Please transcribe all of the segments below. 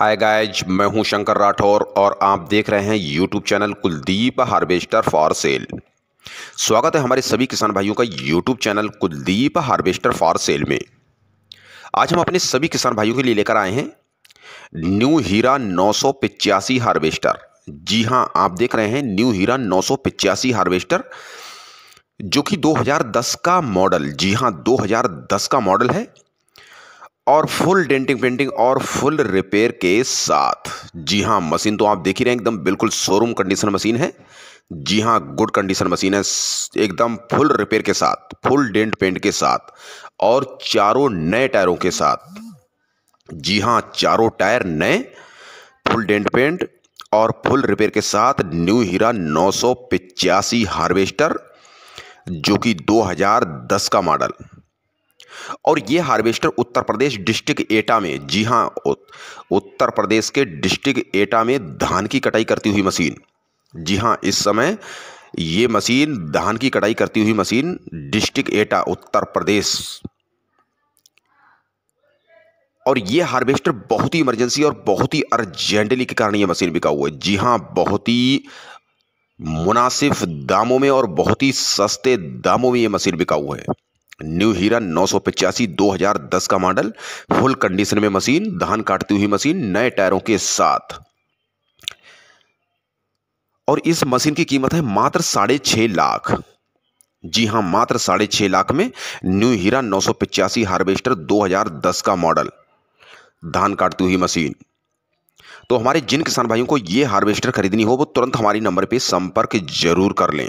hi guys मैं हूं शंकर राठौर और आप देख रहे हैं YouTube channel Kuldeep harvester for sale स्वागत है हमारे सभी किसान भाइयों का YouTube channel Kuldeep harvester for sale में आज हम अपने सभी किसान भाइयों के लिए लेकर आए हैं न्यू हीरा नौ हार्वेस्टर जी हां आप देख रहे हैं न्यू हीरा नौ हार्वेस्टर जो कि 2010 का मॉडल जी हां 2010 का मॉडल है और फुल डेंटिंग पेंटिंग और फुल रिपेयर के साथ जी हाँ मशीन तो आप देख ही रहे हैं एकदम बिल्कुल शोरूम कंडीशन मशीन है जी हाँ गुड कंडीशन मशीन है एकदम फुल रिपेयर के साथ फुल डेंट पेंट के साथ और चारों नए टायरों के साथ जी हाँ चारों टायर नए फुल डेंट पेंट और फुल रिपेयर के साथ न्यू हीरा नौ हार्वेस्टर जो कि 2010 का मॉडल और ये हार्वेस्टर उत्तर प्रदेश डिस्ट्रिक्ट एटा में जी हाँ उत्तर प्रदेश के डिस्ट्रिक्ट एटा में धान की कटाई करती हुई मशीन जी हाँ इस समय ये मशीन धान की कटाई करती हुई मशीन डिस्ट्रिक्ट एटा उत्तर प्रदेश और ये हार्वेस्टर बहुत ही इमरजेंसी और बहुत ही अर्जेंटली के कारण ये मशीन बिका हुआ है जी हाँ बहुत ही मुनासिब दामों में और बहुत ही सस्ते दामों में ये मशीन बिका हुआ है न्यू हीरा नौ सौ पिचासी दो हजार दस का मॉडल फुल कंडीशन में मशीन धान काटती हुई मशीन नए टायरों के साथ और इस मशीन की कीमत है मात्र साढ़े छह लाख जी हां मात्र साढ़े छह लाख में न्यू हीरा नौ सौ पिचासी हार्वेस्टर दो हजार दस का मॉडल धान काटती हुई मशीन तो हमारे जिन किसान भाइयों को यह हार्वेस्टर खरीदनी हो वो तुरंत हमारी नंबर पर संपर्क जरूर कर लें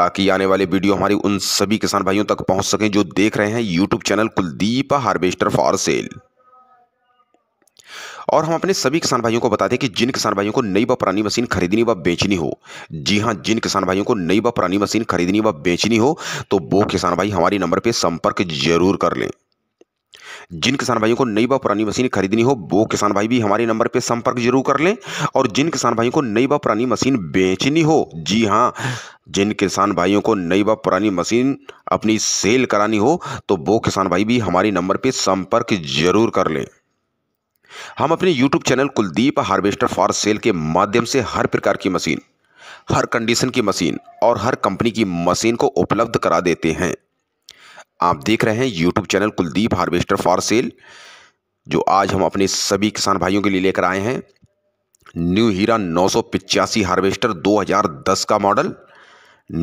ताकि आने वाले वीडियो हमारे उन सभी किसान भाइयों तक पहुंच सकें जो देख रहे हैं YouTube channel Kuldeep harvester for sale और हम अपने सभी किसान भाइयों को बता दें कि जिन किसान भाइयों को नई व पुरानी मशीन खरीदनी व बेचनी हो जी हां जिन किसान भाइयों को नई व पुरानी मशीन खरीदनी व बेचनी हो तो वो किसान भाई हमारे नंबर पर संपर्क जरूर कर लें जिन किसान भाइयों को नई व पुरानी मशीन खरीदनी हो वो किसान भाई भी हमारे नंबर पर संपर्क जरूर कर लें और जिन किसान भाइयों को नई व पुरानी मशीन बेचनी हो जी हाँ जिन किसान भाइयों को नई व पुरानी मशीन अपनी सेल करानी हो तो वो किसान भाई भी हमारे नंबर पर संपर्क जरूर कर लें हम अपने YouTube channel Kuldeep harvester for sale के माध्यम से हर प्रकार की मशीन हर कंडीशन की मशीन और हर कंपनी की मशीन को उपलब्ध करा देते हैं आप देख रहे हैं YouTube channel Kuldeep harvester for sale जो आज हम अपने सभी किसान भाइयों के लिए लेकर आए हैं न्यू हीरा नौ हार्वेस्टर 2010 का मॉडल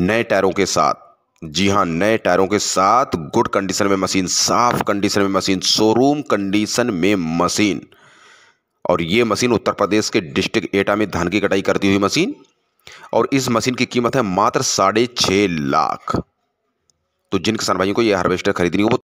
नए टायरों के साथ जी हाँ नए टायरों के साथ गुड कंडीशन में मशीन साफ कंडीशन में मशीन शोरूम कंडीशन में मशीन और ये मशीन उत्तर प्रदेश के डिस्ट्रिक्ट एटा में धान की कटाई करती हुई मशीन और इस मशीन की कीमत है मात्र साढ़े छः लाख तो जिन किसान भाइयों को ये हार्वेस्टर खरीदनी हो वो